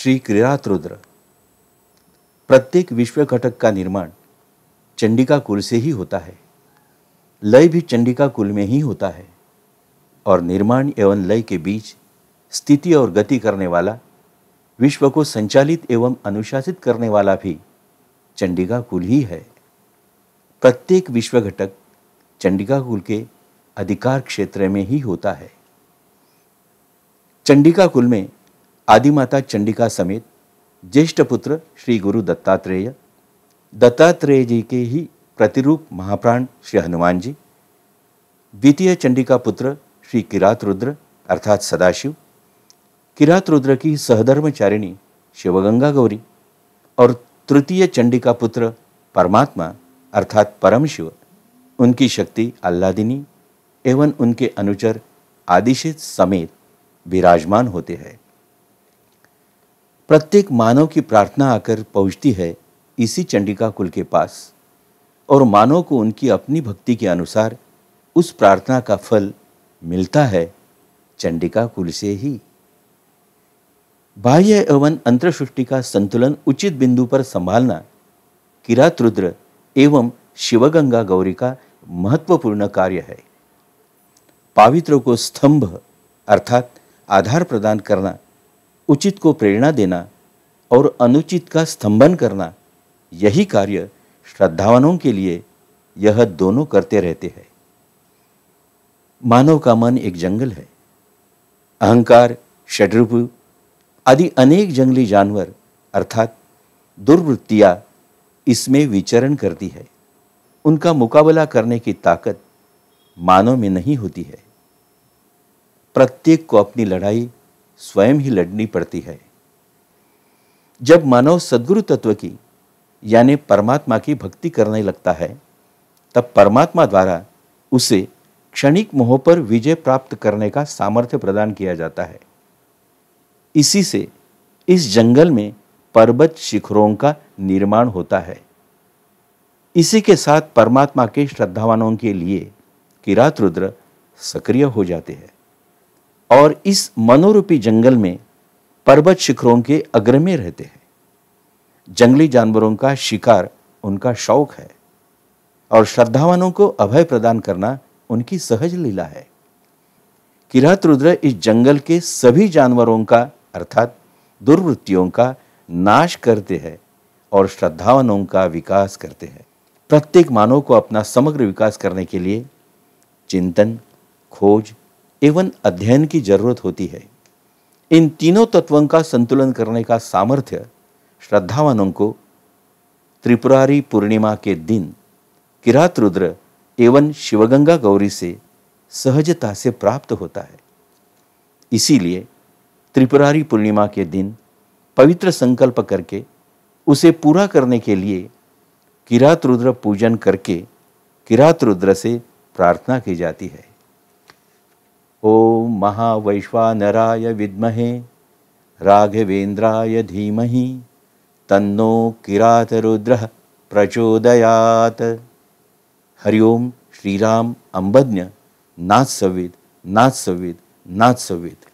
श्री क्रीरात रुद्र प्रत्येक विश्व घटक का निर्माण चंडिका कुल से ही होता है लय भी चंडिका कुल में ही होता है और निर्माण एवं लय के बीच स्थिति और गति करने वाला विश्व को संचालित एवं अनुशासित करने वाला भी चंडिका कुल ही है प्रत्येक विश्व घटक चंडिका कुल के अधिकार क्षेत्र में ही होता है चंडिका कुल में आदिमाता चंडिका समेत ज्येष्ठ पुत्र श्री गुरु दत्तात्रेय दत्तात्रेय जी के ही प्रतिरूप महाप्राण श्री हनुमान जी द्वितीय चंडिका पुत्र श्री किरात रुद्र अर्थात सदाशिव किरात रुद्र की सहधर्मचारिणी शिवगंगा गौरी और तृतीय चंडिका पुत्र परमात्मा अर्थात परम शिव उनकी शक्ति अल्लादिनी एवं उनके अनुचर आदिशित समेत विराजमान होते हैं प्रत्येक मानव की प्रार्थना आकर पहुंचती है इसी चंडिका कुल के पास और मानव को उनकी अपनी भक्ति के अनुसार उस प्रार्थना का फल मिलता है चंडिका कुल से ही बाह्य एवं अंतरसृष्टि का संतुलन उचित बिंदु पर संभालना किरात रुद्र एवं शिवगंगा गौरी का महत्वपूर्ण कार्य है पावित्र को स्तंभ अर्थात आधार प्रदान करना उचित को प्रेरणा देना और अनुचित का स्तंभन करना यही कार्य श्रद्धावानों के लिए यह दोनों करते रहते हैं मानव का मन एक जंगल है अहंकार षड्रूप आदि अनेक जंगली जानवर अर्थात दुर्वृत्तियां इसमें विचरण करती है उनका मुकाबला करने की ताकत मानव में नहीं होती है प्रत्येक को अपनी लड़ाई स्वयं ही लड़नी पड़ती है जब मानव सदगुरु तत्व की यानी परमात्मा की भक्ति करने लगता है तब परमात्मा द्वारा उसे क्षणिक मोह पर विजय प्राप्त करने का सामर्थ्य प्रदान किया जाता है इसी से इस जंगल में पर्वत शिखरों का निर्माण होता है इसी के साथ परमात्मा के श्रद्धावानों के लिए किरात रुद्र सक्रिय हो जाते हैं और इस मनोरूपी जंगल में पर्वत शिखरों के अग्र में रहते हैं जंगली जानवरों का शिकार उनका शौक है और श्रद्धावानों को अभय प्रदान करना उनकी सहज लीला है किरात रुद्र इस जंगल के सभी जानवरों का अर्थात दुर्वृत्तियों का नाश करते हैं और श्रद्धावानों का विकास करते हैं प्रत्येक मानव को अपना समग्र विकास करने के लिए चिंतन खोज एवं अध्ययन की जरूरत होती है इन तीनों तत्वों का संतुलन करने का सामर्थ्य श्रद्धावानों को त्रिपुरारी पूर्णिमा के दिन किरात रुद्र एवं शिवगंगा गौरी से सहजता से प्राप्त होता है इसीलिए त्रिपुरारी पूर्णिमा के दिन पवित्र संकल्प करके उसे पूरा करने के लिए किरात रुद्र पूजन करके किरात रुद्र से प्रार्थना की जाती है ओम महावैश्वानराय विद्महे राघवेन्द्राय धीमहि तन्नो किरातरुद्रः प्रचोदयात् हरि श्रीराम अंबज्ञ नाथ सविद नाथ सविद नाथ सविद